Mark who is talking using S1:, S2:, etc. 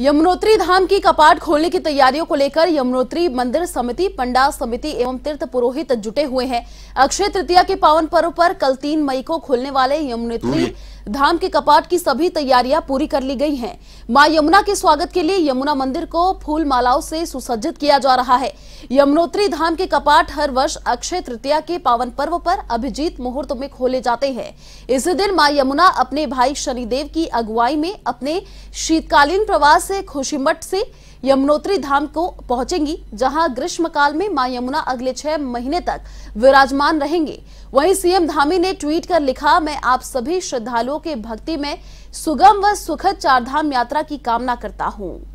S1: यमुनोत्री धाम की कपाट खोलने की तैयारियों को लेकर यमुनोत्री मंदिर समिति पंडा समिति एवं तीर्थ पुरोहित जुटे हुए हैं अक्षय तृतीया के पावन पर्व पर कल तीन मई को खोलने वाले यमुनोत्री धाम के कपाट की सभी तैयारियां पूरी कर ली गई हैं। मां यमुना के स्वागत के लिए यमुना मंदिर को फूल मालाओं से सुसज्जित किया जा रहा है यमुनोत्री धाम के कपाट हर वर्ष अक्षय तृतीया के पावन पर्व पर अभिजीत मुहूर्त में खोले जाते हैं इसी दिन माँ यमुना अपने भाई शनिदेव की अगुवाई में अपने शीतकालीन प्रवास से खुशीमठ से यमुनोत्री धाम को पहुंचेंगी जहां ग्रीष्मकाल में मां यमुना अगले छह महीने तक विराजमान रहेंगे वहीं सीएम धामी ने ट्वीट कर लिखा मैं आप सभी श्रद्धालुओं के भक्ति में सुगम व सुखद चारधाम यात्रा की कामना करता हूँ